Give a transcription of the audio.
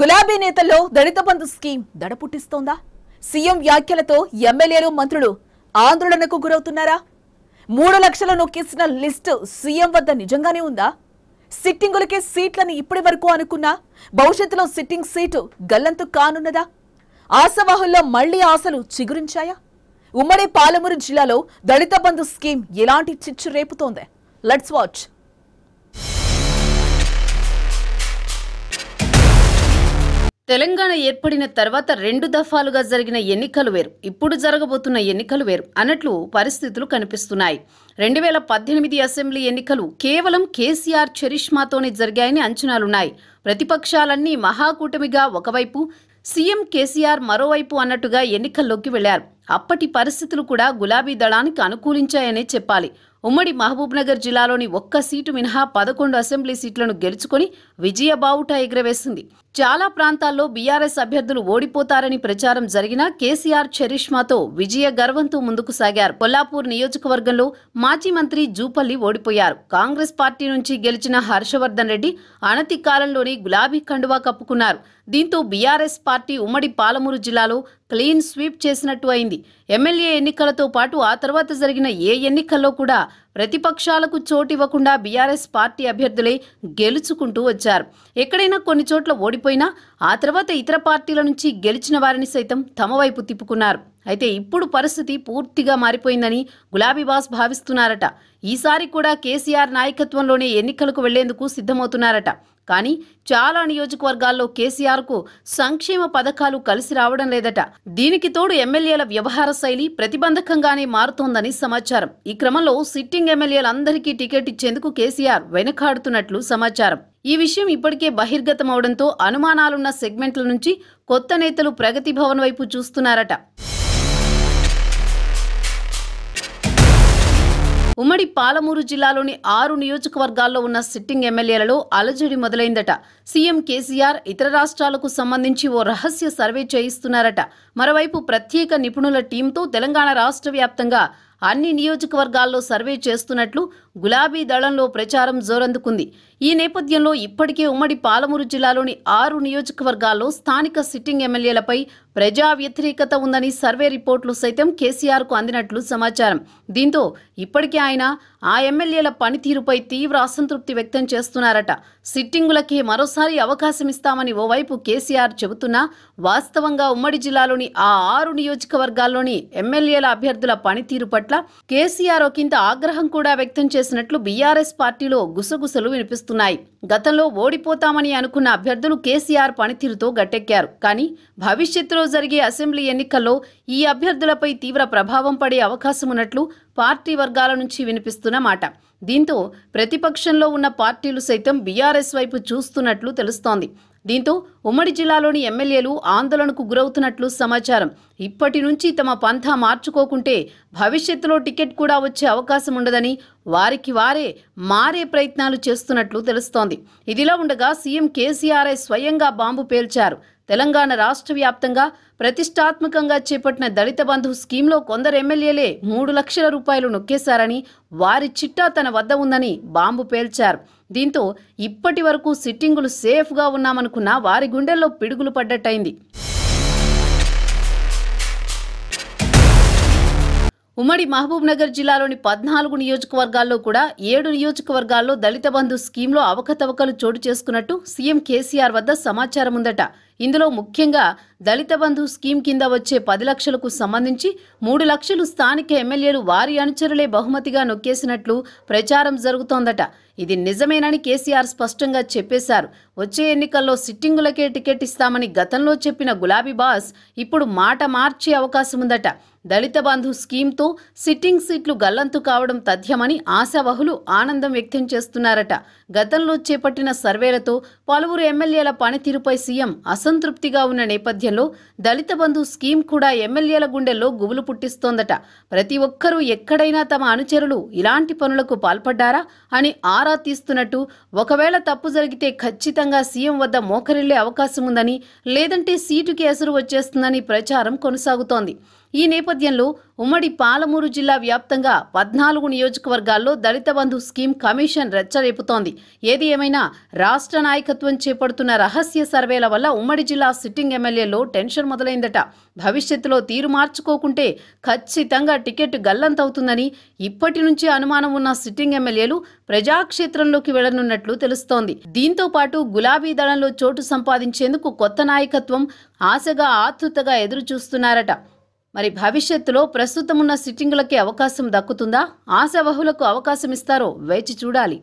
గులాబీ నేతల్లో దళిత బంధు స్కీమ్ దడ పుట్టిస్తోందా సీఎం వ్యాఖ్యలతో ఎమ్మెల్యేలు మంత్రులు ఆందోళనకు గురవుతున్నారా మూడు లక్షల నొక్కేసిన లిస్టు సీఎం వద్ద నిజంగానే ఉందా సిట్టింగులకే సీట్లని ఇప్పటి వరకు అనుకున్నా భవిష్యత్తులో సిట్టింగ్ సీటు గల్లంతు కానున్నదా ఆశవాహుల్లో మళ్లీ ఆశలు చిగురించాయా ఉమ్మడి పాలమూరు జిల్లాలో దళిత బంధు స్కీమ్ ఎలాంటి చిచ్చు రేపుతోంది లెట్స్ వాచ్ తెలంగాణ ఏర్పడిన తర్వాత రెండు దఫాలుగా జరిగిన ఎన్నికలు వేరు ఇప్పుడు జరగబోతున్న ఎన్నికలు వేరు అన్నట్లు పరిస్థితులు కనిపిస్తున్నాయి రెండు వేల పద్దెనిమిది అసెంబ్లీ ఎన్నికలు కేవలం కేసీఆర్ చరిష్మాతోనే జరిగాయని అంచనాలున్నాయి ప్రతిపక్షాలన్నీ మహాకూటమిగా ఒకవైపు సీఎం కేసీఆర్ మరోవైపు అన్నట్టుగా ఎన్నికల్లోకి వెళ్లారు అప్పటి పరిస్థితులు కూడా గులాబీ దళానికి అనుకూలించాయనే చెప్పాలి ఉమ్మడి మహబూబ్నగర్ జిల్లాలోని ఒక్క సీటు మినహా పదకొండు అసెంబ్లీ సీట్లను గెలుచుకొని విజయ బావుట ఎగురవేసింది చాలా ప్రాంతాల్లో బీఆర్ఎస్ అభ్యర్థులు ఓడిపోతారని ప్రచారం జరిగినా కేసీఆర్ చరిష్మాతో విజయ గర్వంతో ముందుకు సాగారు కొల్లాపూర్ నియోజకవర్గంలో మాజీ మంత్రి జూపల్లి ఓడిపోయారు కాంగ్రెస్ పార్టీ నుంచి గెలిచిన హర్షవర్ధన్ రెడ్డి అనతి కాలంలోనే గులాబీ కండువా కప్పుకున్నారు దీంతో బీఆర్ఎస్ పార్టీ ఉమ్మడి పాలమూరు జిల్లాలో క్లీన్ స్వీప్ చేసినట్టు అయింది ఎమ్మెల్యే ఎన్నికలతో పాటు ఆ తర్వాత జరిగిన ఏ ఎన్నికల్లో కూడా ప్రతిపక్షాలకు చోటు ఇవ్వకుండా బీఆర్ఎస్ పార్టీ అభ్యర్థులే గెలుచుకుంటూ వచ్చారు ఎక్కడైనా కొన్ని చోట్ల ఓడిపోయినా ఆ తర్వాత ఇతర పార్టీల నుంచి గెలిచిన వారిని సైతం తమ వైపు తిప్పుకున్నారు అయితే ఇప్పుడు పరిస్థితి పూర్తిగా మారిపోయిందని గులాబీబాస్ భావిస్తున్నారట ఈసారి కూడా కేసీఆర్ నాయకత్వంలోనే ఎన్నికలకు వెళ్లేందుకు సిద్ధమవుతున్నారట కానీ చాలా నియోజకవర్గాల్లో కేసీఆర్కు సంక్షేమ పథకాలు కలిసి రావడం లేదట దీనికి తోడు ఎమ్మెల్యేల వ్యవహార శైలి ప్రతిబంధకంగానే మారుతోందని సమాచారం ఈ క్రమంలో సిట్టింగ్ ఎమ్మెల్యేలందరికీ టికెట్ ఇచ్చేందుకు కేసీఆర్ వెనకాడుతున్నట్లు సమాచారం ఈ విషయం ఇప్పటికే బహిర్గతమవడంతో అనుమానాలున్న సెగ్మెంట్ల నుంచి కొత్త నేతలు ప్రగతి భవన్ వైపు చూస్తున్నారట ఉమ్మడి పాలమూరు జిల్లాలోని ఆరు నియోజకవర్గాల్లో ఉన్న సిట్టింగ్ ఎమ్మెల్యేలలో అలజడి మొదలైందట సీఎం కేసీఆర్ ఇతర రాష్ట్రాలకు సంబంధించి ఓ రహస్య సర్వే చేయిస్తున్నారట మరోవైపు ప్రత్యేక నిపుణుల టీంతో తెలంగాణ రాష్ట్ర వ్యాప్తంగా అన్ని నియోజకవర్గాల్లో సర్వే చేస్తున్నట్లు గులాబీ దళంలో ప్రచారం జోరందుకుంది ఈ నేపథ్యంలో ఇప్పటికే ఉమ్మడి పాలమూరు జిల్లాలోని ఆరు నియోజకవర్గాల్లో స్థానిక సిట్టింగ్ ఎమ్మెల్యేలపై ప్రజా వ్యతిరేకత ఉందని సర్వే రిపోర్టులు సైతం కేసీఆర్కు అందినట్లు సమాచారం దీంతో ఇప్పటికే ఆయన ఆ ఎమ్మెల్యేల పనితీరుపై తీవ్ర అసంతృప్తి వ్యక్తం చేస్తున్నారట సిట్టింగులకే మరోసారి అవకాశం ఇస్తామని ఓవైపు కేసీఆర్ చెబుతున్నా వాస్తవంగా ఉమ్మడి జిల్లాలోని ఆ ఆరు నియోజకవర్గాల్లోని ఎమ్మెల్యేల అభ్యర్థుల పనితీరు పట్ల కేసీఆర్ ఒకంత ఆగ్రహం కూడా వ్యక్తం చేసినట్లు బీఆర్ఎస్ పార్టీలో గుసగుసలు వినిపిస్తున్నారు వినిపిస్తున్నాయి గతంలో ఓడిపోతామని అనుకున్న అభ్యర్థులు కేసీఆర్ పనితీరుతో గట్టెక్కారు కానీ భవిష్యత్తులో జరిగే అసెంబ్లీ ఎన్నికల్లో ఈ అభ్యర్థులపై తీవ్ర ప్రభావం పడే అవకాశం ఉన్నట్లు పార్టీ వర్గాల నుంచి వినిపిస్తున్న మాట దీంతో ప్రతిపక్షంలో ఉన్న పార్టీలు సైతం బీఆర్ఎస్ వైపు చూస్తున్నట్లు తెలుస్తోంది దీంతో ఉమ్మడి జిల్లాలోని ఎమ్మెల్యేలు ఆందోళనకు గురవుతున్నట్లు సమాచారం ఇప్పటి నుంచి తమ పంథా మార్చుకోకుంటే భవిష్యత్తులో టికెట్ కూడా వచ్చే అవకాశం ఉండదని వారికి వారే మారే ప్రయత్నాలు చేస్తున్నట్లు తెలుస్తోంది ఇదిలా ఉండగా సీఎం కేసీఆర్ఐ స్వయంగా బాంబు పేల్చారు తెలంగాణ రాష్ట్ర వ్యాప్తంగా ప్రతిష్టాత్మకంగా చేపట్టిన దళిత బంధు స్కీమ్లో కొందరు ఎమ్మెల్యేలే మూడు లక్షల రూపాయలు నొక్కేశారని వారి చిట్టా తన వద్ద ఉందని బాంబు పేల్చారు దీంతో ఇప్పటి వరకు సిట్టింగులు సేఫ్గా ఉన్నామనుకున్న వారి గుండెల్లో పిడుగులు పడ్డట్టయింది ఉమ్మడి మహబూబ్నగర్ జిల్లాలోని పద్నాలుగు నియోజకవర్గాల్లో కూడా ఏడు నియోజకవర్గాల్లో దళిత బంధు స్కీమ్లో అవకతవకలు చోటు చేసుకున్నట్టు సీఎం కేసీఆర్ వద్ద సమాచారం ఉందట ఇందులో ముఖ్యంగా దళిత బంధు స్కీమ్ కింద వచ్చే పది లక్షలకు సంబంధించి మూడు లక్షలు స్థానిక ఎమ్మెల్యేలు వారి అనుచరులే బహుమతిగా నొక్కేసినట్లు ప్రచారం జరుగుతోందట ఇది నిజమేనని కేసీఆర్ స్పష్టంగా చెప్పేశారు వచ్చే ఎన్నికల్లో సిట్టింగులకే టికెట్ ఇస్తామని గతంలో చెప్పిన గులాబీ బాస్ ఇప్పుడు మాట మార్చే అవకాశం ఉందట దళిత బంధు స్కీమ్తో సిట్టింగ్ సీట్లు గల్లంతు కావడం తథ్యమని ఆశావహులు ఆనందం వ్యక్తం చేస్తున్నారట గతంలో చేపట్టిన సర్వేలతో పలువురు ఎమ్మెల్యేల పనితీరుపై సీఎం అసంతృప్తిగా ఉన్న నేపథ్యంలో దళిత బంధు స్కీమ్ కూడా ఎమ్మెల్యేల గుండెల్లో గుబులు పుట్టిస్తోందట ప్రతి ఒక్కరూ ఎక్కడైనా తమ అనుచరులు ఇలాంటి పనులకు పాల్పడ్డారా అని ఆరా తీస్తున్నట్టు ఒకవేళ తప్పు జరిగితే ఖచ్చితంగా సీఎం వద్ద మోకరిల్లే అవకాశముందని లేదంటే సీటుకి ఎసురు వచ్చేస్తుందని ప్రచారం కొనసాగుతోంది ఈ నేపథ్యంలో ఉమ్మడి పాలమూరు జిల్లా వ్యాప్తంగా పద్నాలుగు నియోజకవర్గాల్లో దళిత బంధు స్కీమ్ కమిషన్ రెచ్చరేపుతోంది ఏది ఏమైనా రాష్ట్ర నాయకత్వం చేపడుతున్న రహస్య సర్వేల వల్ల ఉమ్మడి జిల్లా సిట్టింగ్ ఎమ్మెల్యేలో టెన్షన్ మొదలైందట భవిష్యత్తులో తీరు మార్చుకోకుంటే ఖచ్చితంగా టికెట్ గల్లంతవుతుందని ఇప్పటి నుంచి అనుమానం ఉన్న సిట్టింగ్ ఎమ్మెల్యేలు ప్రజాక్షేత్రంలోకి వెళ్లనున్నట్లు తెలుస్తోంది దీంతో పాటు గులాబీ దళంలో చోటు సంపాదించేందుకు కొత్త నాయకత్వం ఆశగా ఆతృతగా ఎదురుచూస్తున్నారట మరి భవిష్యత్తులో ప్రస్తుతం ఉన్న సిట్టింగులకే అవకాశం దక్కుతుందా ఆశావహులకు అవకాశం ఇస్తారో వేచి చూడాలి